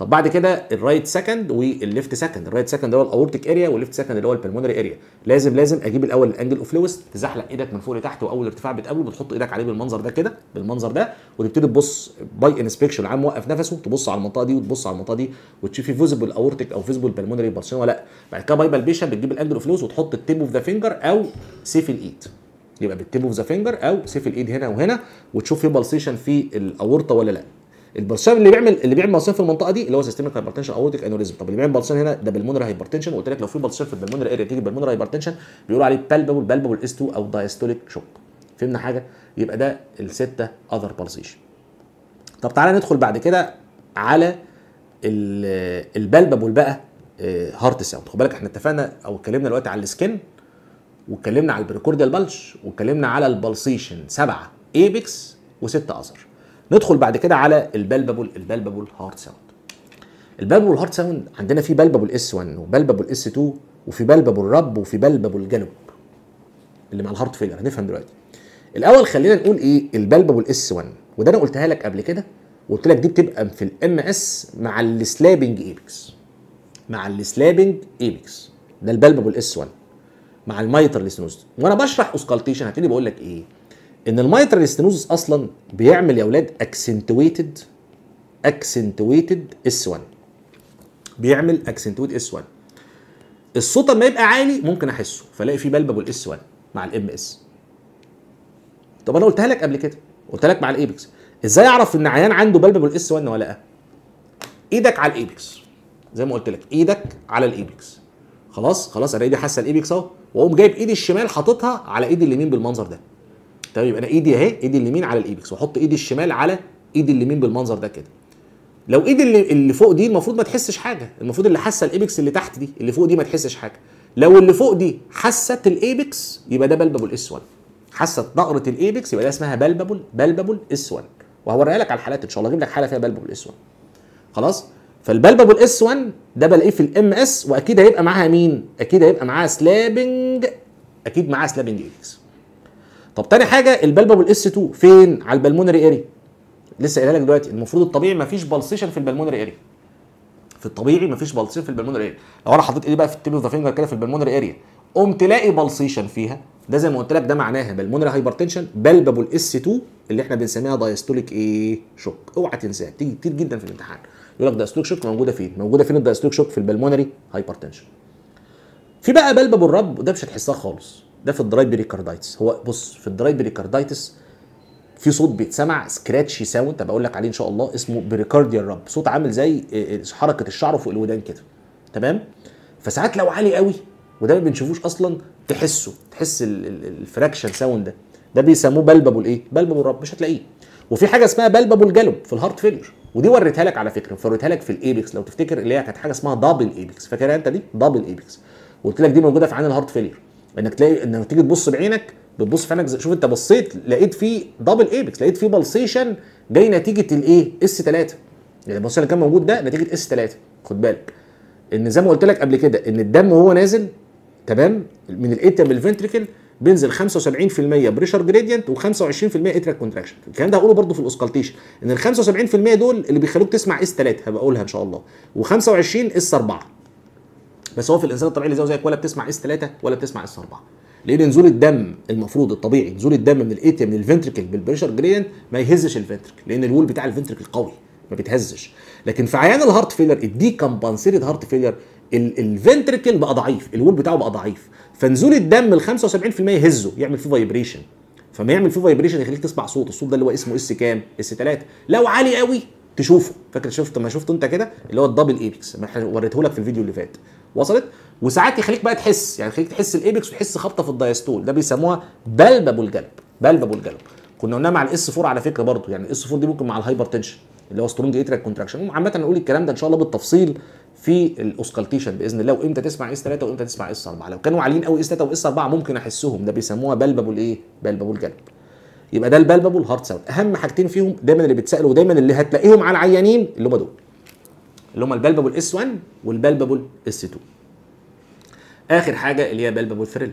طب بعد كده الرايت سكند والليفت سكند الرايت سكند هو الاورتيك اريا والليفت سكند اللي هو البلمونري اريا لازم لازم اجيب الاول الانجل اوف لويس تزحلق ايدك من فوق لتحت واول ارتفاع بتقابله بتحط ايدك عليه بالمنظر ده كده بالمنظر ده وتبتدي تبص باي انسبكشن عام موقف نفسه تبص على المنطقه دي وتبص على المنطقه دي وتشوف فيزبل اورتيك او فيزبل بلمونري ولا لا بعد كده باي بالبيشن بتجيب الانجل اوف لويس وتحط التيب اوف ذا فينجر او سيف الايد يبقى بالتيب اوف ذا فينجر او سيف الايد هنا وهنا وتشوف في بالسيشن في الاورطه ولا لا البلسان اللي بيعمل اللي بيعمل بلسان في المنطقه دي اللي هو سيستميك هايبرتنشن اورتيك انوريزم طب اللي بيعمل بلسان هنا ده بالمونر هايبرتنشن وقلت لك لو في بلسان في البلمونر اريا تيجي بالمونر هايبرتنشن بيقولوا عليه بالبابل بالبابل اس 2 او دايستوليك شوك فهمنا حاجه يبقى ده السته اذر بلسيشن طب تعالى ندخل بعد كده على البلببول بقى هارت آه، ساوند خد بالك احنا اتفقنا او اتكلمنا دلوقتي على السكن واتكلمنا على البريكورديال بلش واتكلمنا على البلسيشن سبعه ايبكس وسته اذر ندخل بعد كده على البلببول البلببول هارت ساوند البلببول هارت ساوند عندنا في بلببول اس 1 وبلببول اس 2 وفي بلببول رب وفي بلببول جنب اللي مع الهارت فيلر هنفهم دلوقتي الاول خلينا نقول ايه البلببول اس 1 وده انا قلتها لك قبل كده وقلت لك دي بتبقى في الام اس مع السلابنج ايبكس مع السلابنج ايبكس ده البلببول اس 1 مع الميتر لسنوز وانا بشرح اوسكالتيشن هتلاقيني بقول لك ايه ان الميترال ستينوزس اصلا بيعمل يا اولاد اكسنتويتد اكسنتويتد اس 1 بيعمل اكسنتويت اس 1 الصوت لما يبقى عالي ممكن احسه فالاقي فيه بلببول اس 1 مع الام اس طب انا قلتها لك قبل كده قلت لك مع الايبكس ازاي اعرف ان عيان عنده بلببول اس 1 ولا لا ايدك على الايبكس زي ما قلت لك ايدك على الايبكس خلاص خلاص انا ايدي حاسه الايبكس اهو واقوم جايب ايدي الشمال حاططها على ايدي اليمين بالمنظر ده تمام يبقى انا ايدي اهي ايدي اليمين على الايبكس واحط ايدي الشمال على ايدي اليمين بالمنظر ده كده لو ايدي اللي, اللي فوق دي المفروض ما تحسش حاجه المفروض اللي حاسه الايبكس اللي تحت دي اللي فوق دي ما تحسش حاجه لو اللي فوق دي حست الايبكس يبقى ده بلببول اس 1 حست نقره الايبكس يبقى ده اسمها بلببول بلببول اس 1 وهوريها لك على الحالات ان شاء الله اجيب لك حاله فيها بلببول اس 1 خلاص فالبلببل اس 1 ده بلاقيه في الام اس واكيد هيبقى معاها مين اكيد هيبقى معاها سلابنج اكيد معاها سلابنج ايبكس طب تاني حاجه البلبب الاس 2 فين على البلمونري اري لسه قايلها لك دلوقتي المفروض الطبيعي مفيش بلسيشن في البلمونري اري في الطبيعي مفيش بلسيشن في البلمونري اري لو انا حطيت ايدي بقى في التيب اوف ذا فينجر كده في البلمونري اريا قمت تلاقي بلسيشن فيها ده زي ما قلت لك ده معناها بالمونري هايبرتنشن بلبب الاس 2 اللي احنا بنسميها دايستوليك ايه شوك اوعى تنساها بتيجي كتير جدا في الامتحان يقول لك دايستوليك شوك موجوده فين موجوده فين الدايستوليك شوك في البلمونري هايبرتنشن في بقى بلبب الرب وده مش هتحسها خالص ده في الدراي بريكاردايتس هو بص في الدراي بريكاردايتس في صوت بيتسمع سكراتشي ساوند طب لك عليه ان شاء الله اسمه بريكارديال رب صوت عامل زي آه، آه، حركه الشعر فوق الودان كده تمام فساعات لو عالي قوي وده ما بنشوفوش اصلا تحسه تحس الفراكشن ساوند ده ده بيسموه بلببو الايه بلببو الرب مش هتلاقيه وفي حاجه اسمها بلببو الجلب في الهارت فيلير ودي وريتها لك على فكره وريتها لك في الايبكس لو تفتكر اللي هي كانت حاجه اسمها دبل ايبكس فاكرها انت دي دبل ايبكس وقلت لك دي موجوده في عين الهارت فيلير انك تلاقي انك تيجي تبص بعينك بتبص في عينك شوف انت بصيت لقيت فيه دبل ايبكس لقيت فيه بلسيشن جاي نتيجه الايه اس 3 يعني البلسيشن اللي كان موجود ده نتيجه اس 3 خد بالك ان زي ما قلت لك قبل كده ان الدم وهو نازل تمام من الاتم الفنتريكل بينزل 75% بريشر جريدينت و25% اتراك كونتراكشن الكلام ده هقوله برده في الاسكالتيشن ان ال 75% دول اللي بيخلوك تسمع اس 3 هبقى اقولها ان شاء الله و25 اس 4 بس هو في الانسان الطبيعي اللي زيه زيك ولا بتسمع اس 3 ولا بتسمع اس 4 لان نزول الدم المفروض الطبيعي نزول الدم من من للفنتركل بالبريشر جريدنت ما يهزش الفنتركل لان الول بتاع الفنتركل قوي ما بيتهزش لكن في عيان الهارت فيلر الدي الديكمبنسيتد هارت فيلر الفنتركل بقى ضعيف الول بتاعه بقى ضعيف فنزول الدم ال 75% يهزه يعمل فيه فايبريشن فما يعمل فيه فايبريشن يخليك تسمع صوت الصوت ده اللي هو اسمه اس كام اس 3 لو عالي قوي تشوفه فاكر شفت ما شفته انت كده اللي هو الدبل ايبكس انا وريته لك في الفيديو اللي فات وصلت وساعات يخليك بقى تحس يعني يخليك تحس الايبكس وتحس خبطه في الدايستول ده بيسموها بلبب الجلب بلبب الجلب كنا قلناها مع الاس 4 على فكره برضه يعني الاس 4 دي ممكن مع الهايبر تنشن اللي هو سترونج اتريال كونتراكشن عامه نقول الكلام ده ان شاء الله بالتفصيل في الاوسكالتيشن باذن الله وامتى تسمع اس 3 وامتى تسمع اس 4 لو كانوا عاليين قوي اس 3 واس 4 ممكن احسهم ده بيسموها بلبب الايه بلبب الجلب يبقى ده البالباب والهارت ساوند اهم حاجتين فيهم دايما اللي بيتسالوا ودايما اللي هتلاقيهم على العيانين اللي هم دول اللي هم البالبابول اس 1 والبالبابول اس 2 اخر حاجه اللي هي بالبابول فريل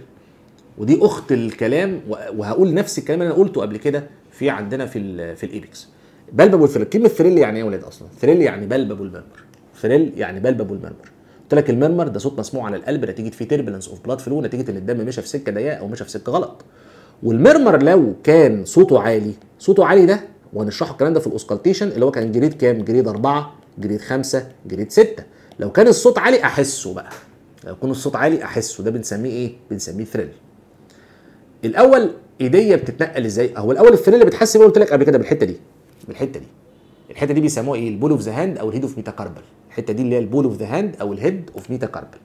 ودي اخت الكلام وهقول نفس الكلام اللي انا قلته قبل كده في عندنا في الـ في الايبكس بلببول فريل كلمه فريل يعني ايه يا ولاد اصلا فريل يعني بلببول مرمر فريل يعني بلببول مرمر قلت لك المرمر ده صوت مسموع على القلب نتيجه فيه تيربلنس اوف بلاد فلو نتيجه ان الدم مشى في سكه ضيقه او مشى في سكه غلط والمرمر لو كان صوته عالي صوته عالي ده وهنشرحه الكلام ده في الاوسكالتيشن اللي هو كان جريد كام جريد أربعة جريد خمسة جريد ستة لو كان الصوت عالي احسه بقى لو يكون الصوت عالي احسه ده بنسميه ايه بنسميه ثريل الاول ايديا بتتنقل ازاي اهو الاول الثريل بتحس بيه قلت لك قبل كده بالحته دي بالحته دي الحته دي بيسموها ايه البول اوف ذا هاند او الهيد اوف ميتاكاربل الحته دي اللي هي البول اوف ذا هاند او الهيد اوف ميتاكاربل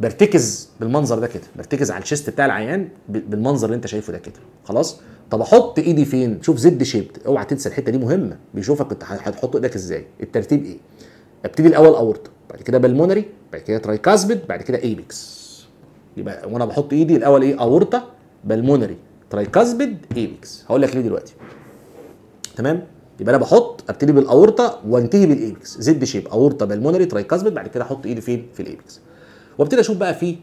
برتكز بالمنظر ده كده برتكز على الشيست بتاع العيان بالمنظر اللي انت شايفه ده كده خلاص طب احط ايدي فين شوف زد شيبت اوعى تنسى الحته دي مهمه بيشوفك انت هتحط ايدك ازاي الترتيب ايه ابتدي الاول اورطه بعد كده بالمونري بعد كده ترايكاسبيد بعد كده ايبكس يبقى وانا بحط ايدي الاول ايه اورطه بالمونري ترايكاسبيد ايبكس هقول لك ليه دلوقتي تمام يبقى انا بحط ابتدي بالاورطه وانتهي بالايبكس زد شيب اورطه بالمونري ترايكاسبيد بعد كده احط ايدي فين في الايبكس وابتدي اشوف بقى في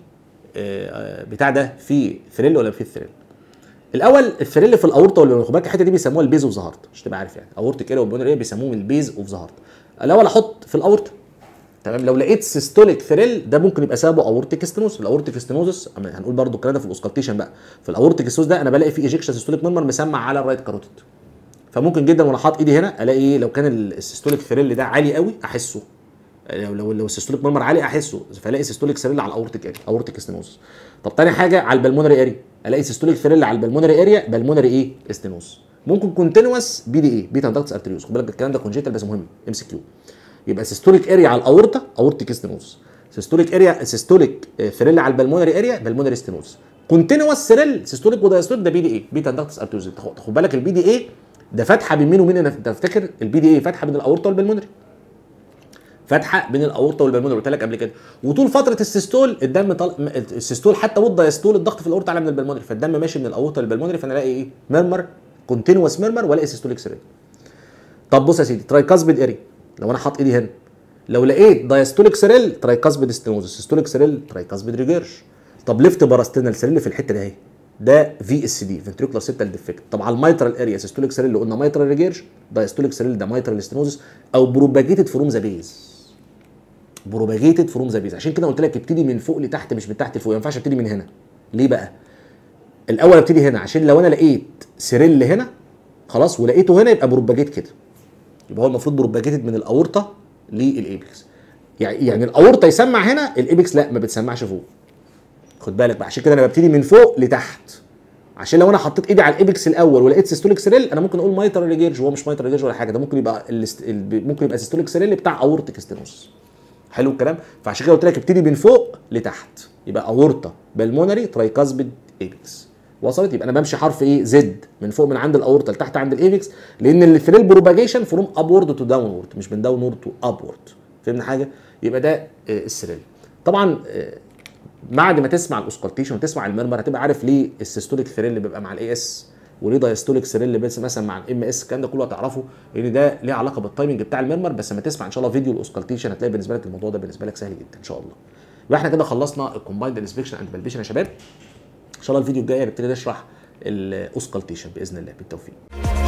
آه، بتاع ده في ثريل ولا في ثريل الاول الثريل في الاورطه ولا الحته دي بيسموها البيز اوف ذا هارت عشان تبقى عارف يعني اورتيك اريا والبونري بيسموهم البيز اوف ذا هارت الاول احط في الاورطه تمام لو لقيت سيستوليك ثريل ده ممكن يبقى سببه اورتيك ستينوز الاورتيك ستينوزس هنقول برده الكلام ده في الاوسكالتيشن بقى في الاورتيك ستينوز ده انا بلاقي فيه ايجكشن سيستوليك مرمر مسمع على الرايت كاروتيد فممكن جدا وانا حاطط ايدي هنا الاقي لو كان السيستوليك ثريل ده عالي قوي احسه لو لو لو السيستوليك مرمر عالي احسه فالاقي سيستوليك سريل على الاورتيك اورتيك استنوز طب تاني حاجه على البلمونري اريا الاقي سيستوليك سريل على البلمونري اريا بلمونري ايه استنوز ممكن كونتينوس بي دي اي بيتا داكتس ارتريوس خد بالك الكلام ده كونجيتال بس مهم ام سي كيو يبقى سيستوليك اريا على الاورتا اورتيك استنوز سيستوليك اريا سيستوليك فريل على البلمونري اريا بلمونري استنوز كونتينوس سيريل سيستوليك ودايستوليك ده بي دي اي بيتا داكتس ارتريوس خد بالك البي دي اي ده فتحه بين مين ومين انا افتكر البي دي اي فتحه بين الاورتا والبلمونري فاتحه بين الاورطه والبالونه قلت لك قبل كده وطول فتره السيستول الدم طل... السيستول حتى والدايستول الضغط في الاورطه اعلى من البلمونري فالدم ماشي من الاورطه للبلمونري فانا الاقي ايه مرمر كونتينوس مرمر والاقي سيستوليك سريع طب بص يا سيدي ترايكاسبيد اري لو انا حاط ايدي هنا لو لقيت دايستوليك سيريل ترايكاسبيد ستينوز سيستوليك سيريل ترايكاسبيد ريجيرش طب ليفت باراستينال سيريل في الحته دي اهي ده في اس دي فنتريكولار سيبتال ديفكت طب على الميترال اريا سيستوليك سيريل اللي قلنا مايترال ريجيرش دايستوليك سيريل ده مايترال ستينوزس او بروباجيتد فروم ذا بيز بروباجيتد فروم ذا بيز عشان كده قلت لك ابتدي من فوق لتحت مش من تحت لفوق ما ينفعش ابتدي من هنا ليه بقى الاول ابتدي هنا عشان لو انا لقيت سيريل هنا خلاص ولقيته هنا يبقى بروباجيت كده يبقى هو المفروض بروباجيتد من الاورطه للايبكس يعني يعني الاورطه يسمع هنا الايبكس لا ما بتسمعش فوق خد بالك بقى عشان كده انا ببتدي من فوق لتحت عشان لو انا حطيت ايدي على الايبكس الاول ولقيت سيستوليك سيريل انا ممكن اقول مايتر ريجيرج هو مش مايتر ريجيرج ولا حاجه ده ممكن يبقى ممكن يبقى سيستوليك سيريل بتاع اورتك ستينوس حلو الكلام فعشان كده قلت لك ابتدي من فوق لتحت يبقى اورطه بالمونري ترايكاسبيد ايبكس وصلت يبقى انا بمشي حرف ايه زد من فوق من عند الاورطه لتحت عند الايبكس لان الفريل بروباجيشن فروم ابورد تو داونورد مش من داونورد تو ابورد فهمنا حاجه يبقى ده آه، السريل طبعا آه، بعد ما تسمع الاسكولتيشن وتسمع المرمر هتبقى عارف ليه السيستوليك ثريل بيبقى مع الاي اس وليه دايستوليك سيريل بس مثلا مع الام اس الكلام ده كله هتعرفه لان ده ليه علاقه بالتايمنج بتاع المرمر بس لما تسمع ان شاء الله فيديو الاوسكالتيشن هتلاقي بالنسبه لك الموضوع ده بالنسبه لك سهل جدا ان شاء الله يبقى احنا كده خلصنا الكومبايند انسبكشن اند بالبيشن يا شباب ان شاء الله الفيديو الجاي هنبتدي نشرح الاوسكالتيشن باذن الله بالتوفيق